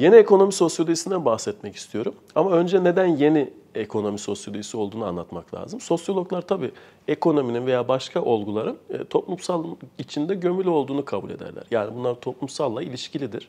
Yeni ekonomi sosyolojisinden bahsetmek istiyorum. Ama önce neden yeni ekonomi sosyolojisi olduğunu anlatmak lazım. Sosyologlar tabii ekonominin veya başka olguların e, toplumsal içinde gömülü olduğunu kabul ederler. Yani bunlar toplumsalla ilişkilidir.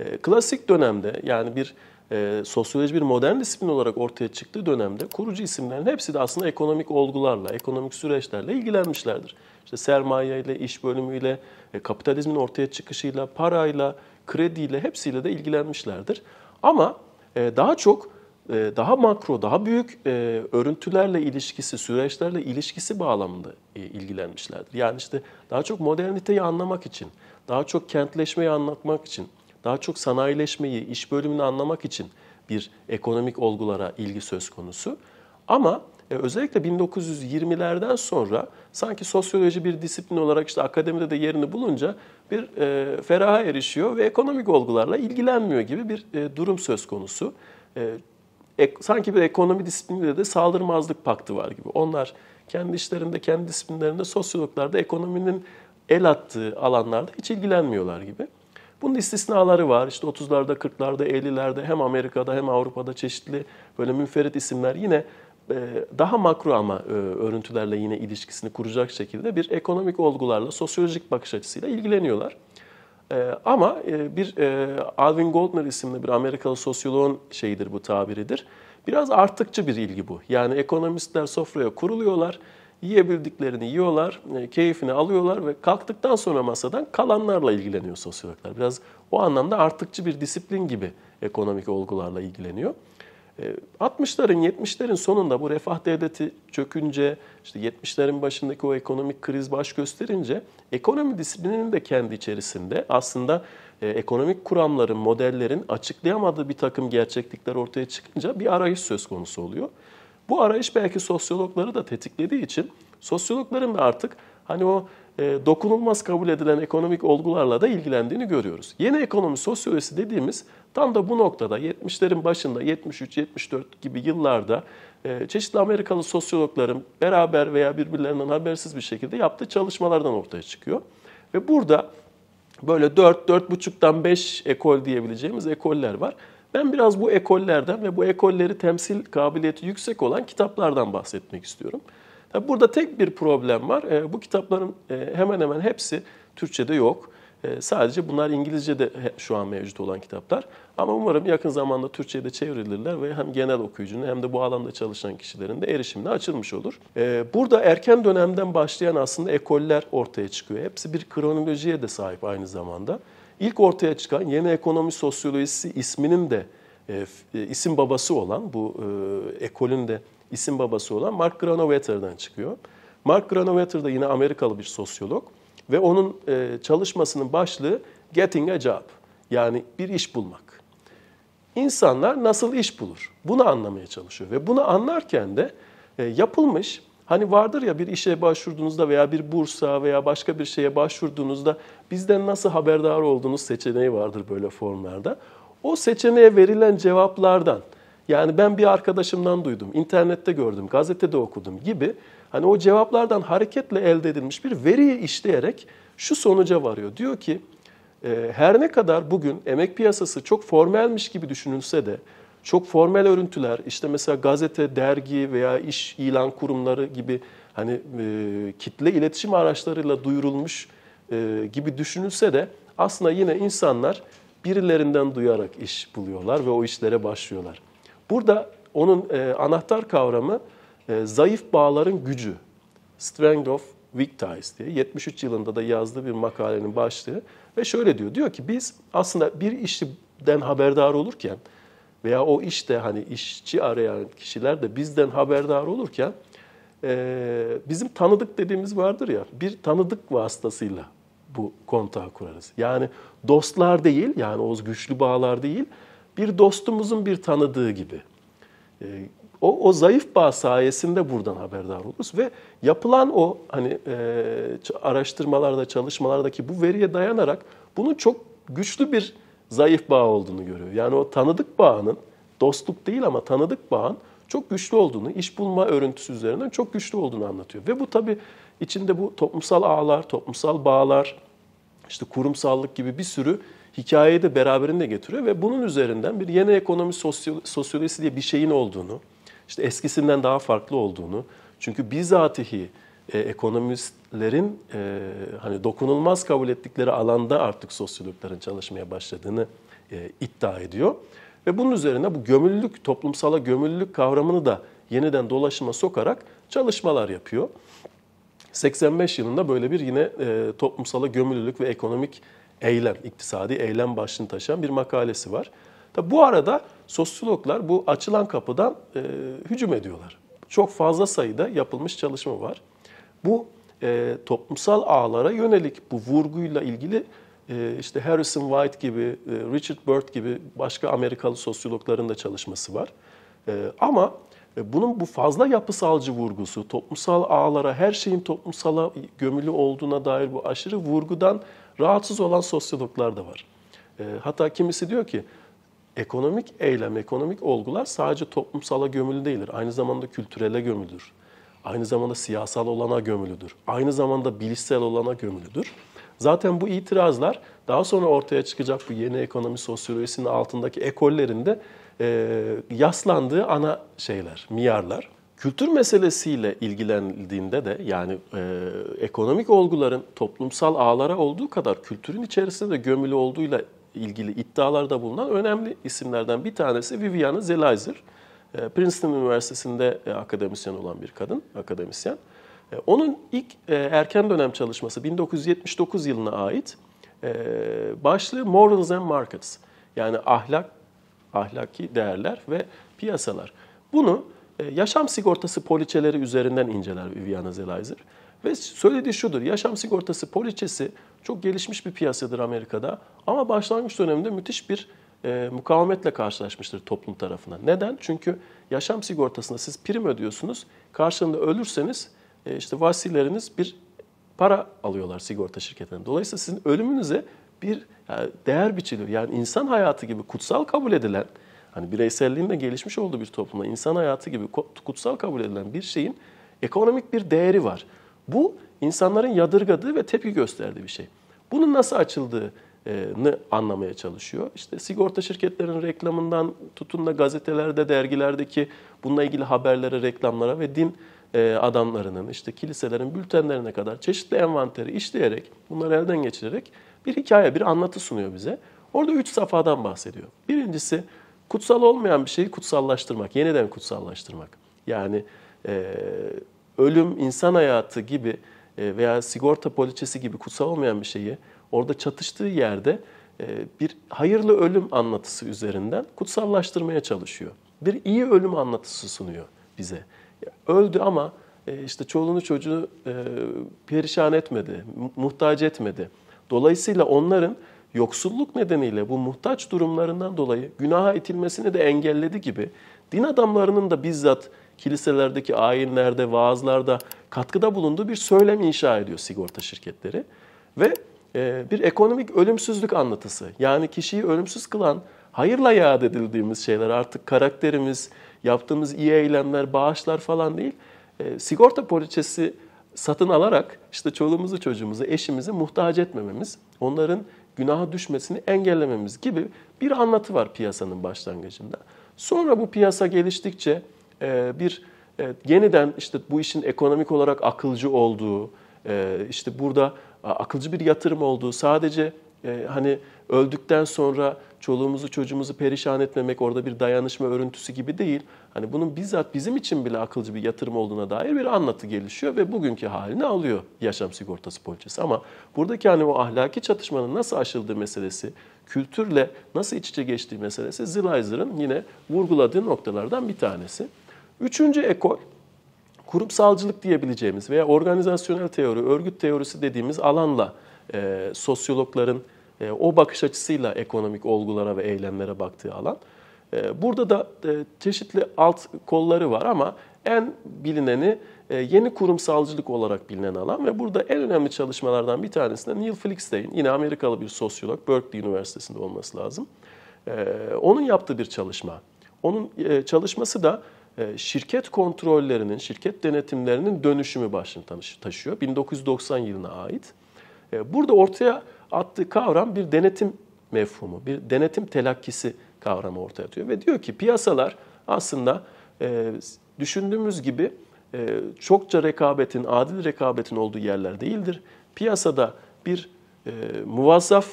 E, klasik dönemde yani bir e, sosyoloji bir modern disiplin olarak ortaya çıktığı dönemde kurucu isimlerin hepsi de aslında ekonomik olgularla, ekonomik süreçlerle ilgilenmişlerdir. İşte sermaye ile iş bölümüyle, e, kapitalizmin ortaya çıkışıyla, parayla, krediyle hepsiyle de ilgilenmişlerdir. Ama e, daha çok e, daha makro, daha büyük e, örüntülerle ilişkisi, süreçlerle ilişkisi bağlamında e, ilgilenmişlerdir. Yani işte daha çok moderniteyi anlamak için, daha çok kentleşmeyi anlatmak için, daha çok sanayileşmeyi, iş bölümünü anlamak için bir ekonomik olgulara ilgi söz konusu. Ama e, özellikle 1920'lerden sonra sanki sosyoloji bir disiplin olarak işte akademide de yerini bulunca bir e, feraha erişiyor ve ekonomik olgularla ilgilenmiyor gibi bir e, durum söz konusu. E, ek, sanki bir ekonomi disipliniyle de saldırmazlık paktı var gibi. Onlar kendi işlerinde, kendi disiplinlerinde sosyologlarda ekonominin el attığı alanlarda hiç ilgilenmiyorlar gibi. Bunun istisnaları var. İşte 30'larda, 40'larda, 50'lerde hem Amerika'da hem Avrupa'da çeşitli böyle münferit isimler yine ee, daha makro ama e, örüntülerle yine ilişkisini kuracak şekilde bir ekonomik olgularla, sosyolojik bakış açısıyla ilgileniyorlar. Ee, ama e, bir e, Alvin Goldner isimli bir Amerikalı sosyoloğun şeyidir bu tabiridir. Biraz artıkçı bir ilgi bu. Yani ekonomistler sofraya kuruluyorlar, yiyebildiklerini yiyorlar, keyfini alıyorlar ve kalktıktan sonra masadan kalanlarla ilgileniyor sosyologlar. Biraz o anlamda artıkçı bir disiplin gibi ekonomik olgularla ilgileniyor. 60'ların e, 70'lerin sonunda bu refah devleti çökünce işte 70'lerin başındaki o ekonomik kriz baş gösterince ekonomi disiplininin de kendi içerisinde aslında e, ekonomik kuramların, modellerin açıklayamadığı bir takım gerçeklikler ortaya çıkınca bir arayış söz konusu oluyor. Bu arayış belki sosyologları da tetiklediği için sosyologların da artık hani o e, dokunulmaz kabul edilen ekonomik olgularla da ilgilendiğini görüyoruz. Yeni ekonomi sosyolojisi dediğimiz tam da bu noktada 70'lerin başında 73-74 gibi yıllarda e, çeşitli Amerikalı sosyologların beraber veya birbirlerinden habersiz bir şekilde yaptığı çalışmalardan ortaya çıkıyor. Ve burada böyle 4, 4,5'tan 5 ekol diyebileceğimiz ekoller var. Ben biraz bu ekollerden ve bu ekolleri temsil kabiliyeti yüksek olan kitaplardan bahsetmek istiyorum. Burada tek bir problem var. E, bu kitapların e, hemen hemen hepsi Türkçe'de yok. E, sadece bunlar İngilizce'de şu an mevcut olan kitaplar. Ama umarım yakın zamanda Türkçe'ye de çevrilirler ve hem genel okuyucunun hem de bu alanda çalışan kişilerin de erişimine açılmış olur. Burada erken dönemden başlayan aslında ekoller ortaya çıkıyor. Hepsi bir kronolojiye de sahip aynı zamanda. İlk ortaya çıkan yeni ekonomi sosyolojisi isminin de isim babası olan bu ekolün de isim babası olan Mark Granovetter'dan çıkıyor. Mark Granovetter da yine Amerikalı bir sosyolog ve onun e, çalışmasının başlığı Getting a Job yani bir iş bulmak. İnsanlar nasıl iş bulur? Bunu anlamaya çalışıyor ve bunu anlarken de e, yapılmış Hani vardır ya bir işe başvurduğunuzda veya bir bursa veya başka bir şeye başvurduğunuzda bizden nasıl haberdar olduğunuz seçeneği vardır böyle formlarda. O seçeneğe verilen cevaplardan yani ben bir arkadaşımdan duydum, internette gördüm, gazetede okudum gibi hani o cevaplardan hareketle elde edilmiş bir veriyi işleyerek şu sonuca varıyor. Diyor ki ee, her ne kadar bugün emek piyasası çok formelmiş gibi düşünülse de çok formel örüntüler işte mesela gazete, dergi veya iş ilan kurumları gibi hani e, kitle iletişim araçlarıyla duyurulmuş e, gibi düşünülse de aslında yine insanlar birilerinden duyarak iş buluyorlar ve o işlere başlıyorlar. Burada onun e, anahtar kavramı e, zayıf bağların gücü. Strength of Weak Ties diye 73 yılında da yazdığı bir makalenin başlığı. Ve şöyle diyor, diyor ki biz aslında bir işten haberdar olurken veya o işte hani işçi arayan kişiler de bizden haberdar olurken e, bizim tanıdık dediğimiz vardır ya bir tanıdık vasıtasıyla bu kontağı kurarız. Yani dostlar değil yani o güçlü bağlar değil bir dostumuzun bir tanıdığı gibi. Ee, o, o zayıf bağ sayesinde buradan haberdar oluruz ve yapılan o hani e, araştırmalarda, çalışmalardaki bu veriye dayanarak bunun çok güçlü bir zayıf bağ olduğunu görüyor. Yani o tanıdık bağının, dostluk değil ama tanıdık bağın çok güçlü olduğunu, iş bulma örüntüsü üzerinden çok güçlü olduğunu anlatıyor. Ve bu tabii içinde bu toplumsal ağlar, toplumsal bağlar, işte kurumsallık gibi bir sürü hikayeyi de beraberinde getiriyor ve bunun üzerinden bir yeni ekonomi sosyolojisi diye bir şeyin olduğunu, işte eskisinden daha farklı olduğunu, çünkü bizatihi e, ekonomistlerin e, hani dokunulmaz kabul ettikleri alanda artık sosyologların çalışmaya başladığını e, iddia ediyor. Ve bunun üzerine bu gömüllülük, toplumsala gömüllülük kavramını da yeniden dolaşıma sokarak çalışmalar yapıyor. 85 yılında böyle bir yine e, toplumsala gömüllülük ve ekonomik eylem, iktisadi eylem başlığını taşıyan bir makalesi var. Tabi bu arada sosyologlar bu açılan kapıdan e, hücum ediyorlar. Çok fazla sayıda yapılmış çalışma var. Bu e, toplumsal ağlara yönelik bu vurguyla ilgili e, işte Harrison White gibi, e, Richard Burt gibi başka Amerikalı sosyologların da çalışması var. E, ama bunun bu fazla yapısalcı vurgusu, toplumsal ağlara, her şeyin toplumsala gömülü olduğuna dair bu aşırı vurgudan rahatsız olan sosyologlar da var. E, hatta kimisi diyor ki ekonomik eylem, ekonomik olgular sadece toplumsala gömülü değildir. Aynı zamanda kültürele gömülüdür. Aynı zamanda siyasal olana gömülüdür. Aynı zamanda bilişsel olana gömülüdür. Zaten bu itirazlar daha sonra ortaya çıkacak bu yeni ekonomi sosyolojisinin altındaki ekollerinde e, yaslandığı ana şeyler, miyarlar. Kültür meselesiyle ilgilendiğinde de yani e, ekonomik olguların toplumsal ağlara olduğu kadar kültürün içerisinde de gömülü olduğuyla ilgili iddialarda bulunan önemli isimlerden bir tanesi Viviana Zelizer. E, Princeton Üniversitesi'nde e, akademisyen olan bir kadın, akademisyen. E, onun ilk e, erken dönem çalışması 1979 yılına ait e, başlığı Morals and Markets. Yani ahlak, ahlaki değerler ve piyasalar. Bunu e, yaşam sigortası poliçeleri üzerinden inceler Viviana Zelizer. Ve söylediği şudur, yaşam sigortası poliçesi çok gelişmiş bir piyasadır Amerika'da ama başlangıç döneminde müthiş bir e, mukavemetle karşılaşmıştır toplum tarafından. Neden? Çünkü yaşam sigortasında siz prim ödüyorsunuz, karşılığında ölürseniz e, işte vasilleriniz bir para alıyorlar sigorta şirketinden. Dolayısıyla sizin ölümünüze bir yani e, değer biçiliyor. Yani insan hayatı gibi kutsal kabul edilen, hani bireyselliğin de gelişmiş olduğu bir toplumda insan hayatı gibi kutsal kabul edilen bir şeyin ekonomik bir değeri var. Bu insanların yadırgadığı ve tepki gösterdiği bir şey. Bunun nasıl açıldığını anlamaya çalışıyor. İşte sigorta şirketlerinin reklamından tutun da gazetelerde, dergilerdeki bununla ilgili haberlere, reklamlara ve din e, adamlarının, işte kiliselerin bültenlerine kadar çeşitli envanteri işleyerek, bunları elden geçirerek bir hikaye, bir anlatı sunuyor bize. Orada üç safhadan bahsediyor. Birincisi kutsal olmayan bir şeyi kutsallaştırmak, yeniden kutsallaştırmak. Yani e, ölüm, insan hayatı gibi e, veya sigorta poliçesi gibi kutsal olmayan bir şeyi orada çatıştığı yerde e, bir hayırlı ölüm anlatısı üzerinden kutsallaştırmaya çalışıyor. Bir iyi ölüm anlatısı sunuyor bize. Öldü ama e, işte çoluğunu çocuğu e, perişan etmedi, muhtaç etmedi Dolayısıyla onların yoksulluk nedeniyle bu muhtaç durumlarından dolayı günaha itilmesini de engelledi gibi din adamlarının da bizzat kiliselerdeki ayinlerde, vaazlarda katkıda bulunduğu bir söylem inşa ediyor sigorta şirketleri. Ve e, bir ekonomik ölümsüzlük anlatısı. Yani kişiyi ölümsüz kılan hayırla yad edildiğimiz şeyler artık karakterimiz, yaptığımız iyi eylemler, bağışlar falan değil. E, sigorta poliçesi satın alarak işte çoluğumuzu, çocuğumuzu, eşimizi muhtaç etmememiz, onların günaha düşmesini engellememiz gibi bir anlatı var piyasanın başlangıcında. Sonra bu piyasa geliştikçe e, bir e, yeniden işte bu işin ekonomik olarak akılcı olduğu, e, işte burada akılcı bir yatırım olduğu, sadece hani öldükten sonra çoluğumuzu çocuğumuzu perişan etmemek orada bir dayanışma örüntüsü gibi değil. Hani bunun bizzat bizim için bile akılcı bir yatırım olduğuna dair bir anlatı gelişiyor ve bugünkü halini alıyor yaşam sigortası poliçesi. Ama buradaki hani o ahlaki çatışmanın nasıl aşıldığı meselesi, kültürle nasıl iç içe geçtiği meselesi Zilizer'ın yine vurguladığı noktalardan bir tanesi. Üçüncü ekol, kurumsalcılık diyebileceğimiz veya organizasyonel teori, örgüt teorisi dediğimiz alanla e, sosyologların e, o bakış açısıyla ekonomik olgulara ve eylemlere baktığı alan. E, burada da e, çeşitli alt kolları var ama en bilineni yeni kurumsalcılık olarak bilinen alan ve burada en önemli çalışmalardan bir tanesi de Neil Flickstein, yine Amerikalı bir sosyolog, Berkeley Üniversitesi'nde olması lazım. Onun yaptığı bir çalışma. Onun çalışması da şirket kontrollerinin, şirket denetimlerinin dönüşümü başını taşıyor. 1990 yılına ait. Burada ortaya attığı kavram bir denetim mefhumu, bir denetim telakkisi kavramı ortaya atıyor. Ve diyor ki piyasalar aslında e, düşündüğümüz gibi e, çokça rekabetin, adil rekabetin olduğu yerler değildir. Piyasada bir e, muvazzaf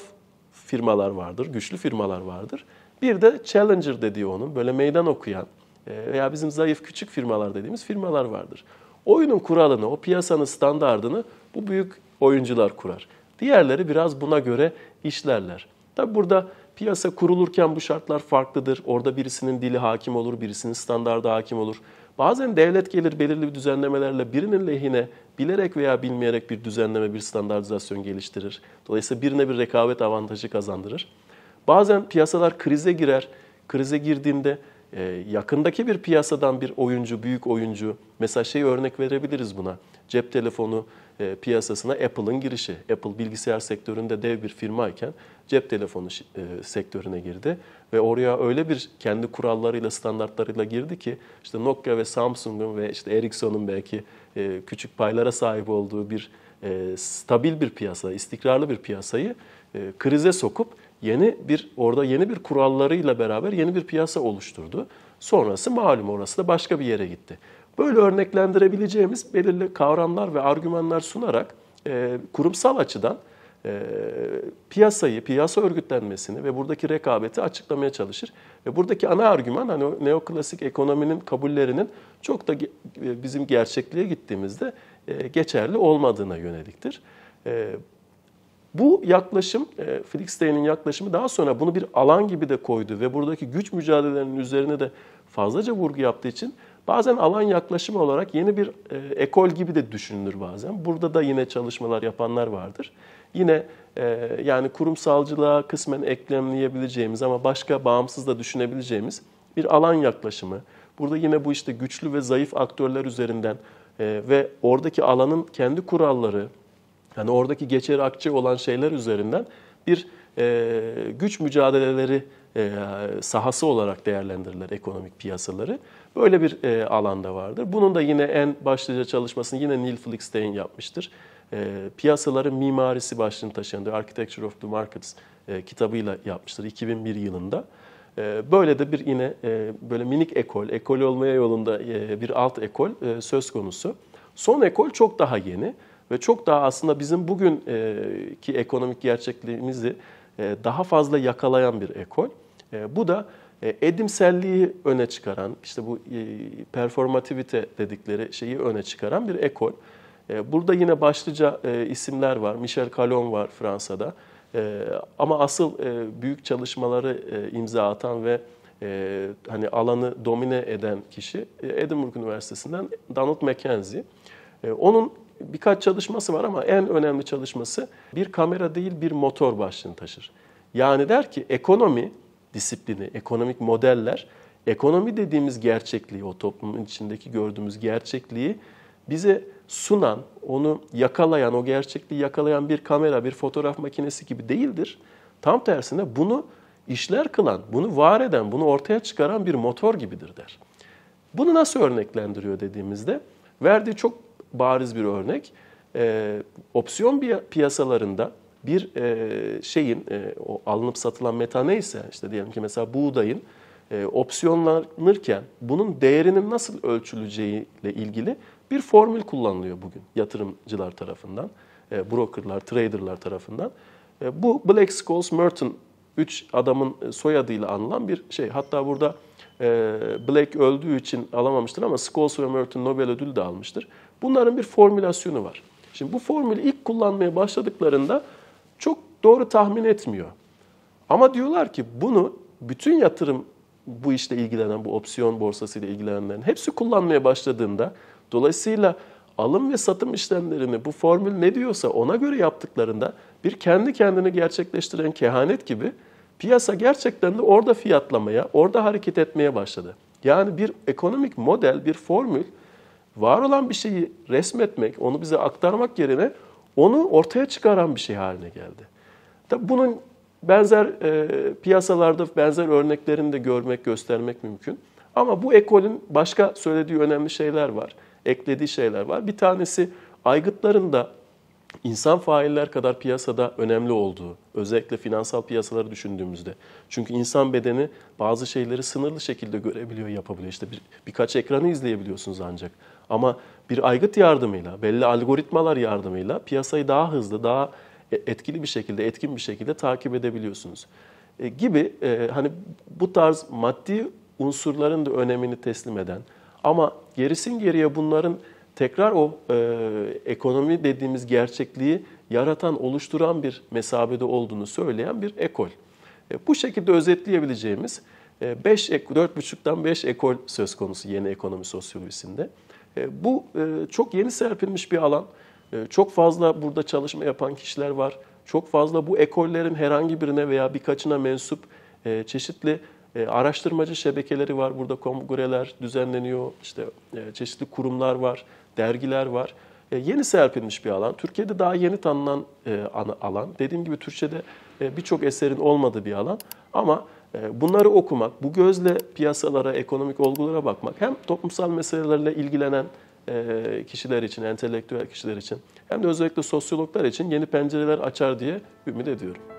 firmalar vardır, güçlü firmalar vardır. Bir de challenger dediği onun, böyle meydan okuyan e, veya bizim zayıf küçük firmalar dediğimiz firmalar vardır. Oyunun kuralını, o piyasanın standardını bu büyük oyuncular kurar. Diğerleri biraz buna göre işlerler. Tabi burada piyasa kurulurken bu şartlar farklıdır. Orada birisinin dili hakim olur, birisinin standardı hakim olur. Bazen devlet gelir belirli bir düzenlemelerle birinin lehine bilerek veya bilmeyerek bir düzenleme, bir standartizasyon geliştirir. Dolayısıyla birine bir rekabet avantajı kazandırır. Bazen piyasalar krize girer. Krize girdiğinde ee, yakındaki bir piyasadan bir oyuncu, büyük oyuncu, mesela şey örnek verebiliriz buna. Cep telefonu e, piyasasına Apple'ın girişi. Apple bilgisayar sektöründe dev bir firmayken cep telefonu e, sektörüne girdi. Ve oraya öyle bir kendi kurallarıyla, standartlarıyla girdi ki işte Nokia ve Samsung'un ve işte Ericsson'un belki e, küçük paylara sahip olduğu bir stabil bir piyasa, istikrarlı bir piyasayı e, krize sokup yeni bir orada yeni bir kurallarıyla beraber yeni bir piyasa oluşturdu. Sonrası malum orası da başka bir yere gitti. Böyle örneklendirebileceğimiz belirli kavramlar ve argümanlar sunarak e, kurumsal açıdan e, piyasayı, piyasa örgütlenmesini ve buradaki rekabeti açıklamaya çalışır. Ve buradaki ana argüman hani neoklasik ekonominin kabullerinin çok da ge- e, bizim gerçekliğe gittiğimizde e, geçerli olmadığına yöneliktir. E, bu yaklaşım, e, Frickstale'in yaklaşımı daha sonra bunu bir alan gibi de koydu ve buradaki güç mücadelelerinin üzerine de fazlaca vurgu yaptığı için bazen alan yaklaşımı olarak yeni bir e, ekol gibi de düşünülür bazen. Burada da yine çalışmalar yapanlar vardır. Yine e, yani kurumsalcılığa kısmen eklemleyebileceğimiz ama başka bağımsız da düşünebileceğimiz bir alan yaklaşımı. Burada yine bu işte güçlü ve zayıf aktörler üzerinden e, ve oradaki alanın kendi kuralları, yani oradaki geçer akçe olan şeyler üzerinden bir e, güç mücadeleleri e, sahası olarak değerlendirilir ekonomik piyasaları. Böyle bir e, alanda vardır. Bunun da yine en başlıca çalışmasını yine Neil Flickstein yapmıştır. E, piyasaların mimarisi başlığını taşıyan Architecture of the Markets e, kitabıyla yapmıştır 2001 yılında. E, böyle de bir yine e, böyle minik ekol, ekol olmaya yolunda e, bir alt ekol söz konusu. Son ekol çok daha yeni ve çok daha aslında bizim bugünkü e, ekonomik gerçekliğimizi e, daha fazla yakalayan bir ekol. E, bu da edimselliği öne çıkaran, işte bu performativite dedikleri şeyi öne çıkaran bir ekol. Burada yine başlıca isimler var. Michel Calon var Fransa'da. Ama asıl büyük çalışmaları imza atan ve hani alanı domine eden kişi Edinburgh Üniversitesi'nden Donald McKenzie. Onun birkaç çalışması var ama en önemli çalışması bir kamera değil bir motor başlığını taşır. Yani der ki ekonomi disiplini, ekonomik modeller, ekonomi dediğimiz gerçekliği, o toplumun içindeki gördüğümüz gerçekliği bize sunan, onu yakalayan, o gerçekliği yakalayan bir kamera, bir fotoğraf makinesi gibi değildir. Tam tersine bunu işler kılan, bunu var eden, bunu ortaya çıkaran bir motor gibidir der. Bunu nasıl örneklendiriyor dediğimizde verdiği çok bariz bir örnek. E, opsiyon piyasalarında bir e, şeyin e, o alınıp satılan meta neyse işte diyelim ki mesela buğdayın e, opsiyonlanırken bunun değerinin nasıl ölçüleceğiyle ilgili bir formül kullanılıyor bugün yatırımcılar tarafından, e, brokerlar, traderlar tarafından. E, bu Black Scholes Merton 3 adamın e, soyadıyla anılan bir şey. Hatta burada e, Black öldüğü için alamamıştır ama Scholes ve Merton Nobel ödülü de almıştır. Bunların bir formülasyonu var. Şimdi bu formülü ilk kullanmaya başladıklarında çok doğru tahmin etmiyor. Ama diyorlar ki bunu bütün yatırım bu işle ilgilenen, bu opsiyon borsasıyla ilgilenenlerin hepsi kullanmaya başladığında dolayısıyla alım ve satım işlemlerini bu formül ne diyorsa ona göre yaptıklarında bir kendi kendini gerçekleştiren kehanet gibi piyasa gerçekten de orada fiyatlamaya, orada hareket etmeye başladı. Yani bir ekonomik model, bir formül var olan bir şeyi resmetmek, onu bize aktarmak yerine onu ortaya çıkaran bir şey haline geldi. Tabi bunun benzer e, piyasalarda benzer örneklerini de görmek, göstermek mümkün. Ama bu ekolün başka söylediği önemli şeyler var, eklediği şeyler var. Bir tanesi aygıtların da insan failler kadar piyasada önemli olduğu, özellikle finansal piyasaları düşündüğümüzde. Çünkü insan bedeni bazı şeyleri sınırlı şekilde görebiliyor, yapabiliyor. İşte bir, birkaç ekranı izleyebiliyorsunuz ancak. Ama bir aygıt yardımıyla, belli algoritmalar yardımıyla piyasayı daha hızlı, daha e, etkili bir şekilde, etkin bir şekilde takip edebiliyorsunuz. E, gibi e, hani bu tarz maddi unsurların da önemini teslim eden ama gerisin geriye bunların tekrar o e, ekonomi dediğimiz gerçekliği yaratan, oluşturan bir mesabede olduğunu söyleyen bir ekol. E, bu şekilde özetleyebileceğimiz 5 4,5'tan 5 ekol söz konusu yeni ekonomi sosyolojisinde. E, bu e, çok yeni serpilmiş bir alan. E, çok fazla burada çalışma yapan kişiler var. Çok fazla bu ekollerin herhangi birine veya birkaçına mensup çeşitli araştırmacı şebekeleri var. Burada kongreler düzenleniyor, işte çeşitli kurumlar var, dergiler var. Yeni serpilmiş bir alan. Türkiye'de daha yeni tanınan alan. Dediğim gibi Türkçe'de birçok eserin olmadığı bir alan. Ama ee, bunları okumak, bu gözle piyasalara, ekonomik olgulara bakmak hem toplumsal meselelerle ilgilenen e, kişiler için, entelektüel kişiler için hem de özellikle sosyologlar için yeni pencereler açar diye ümit ediyorum.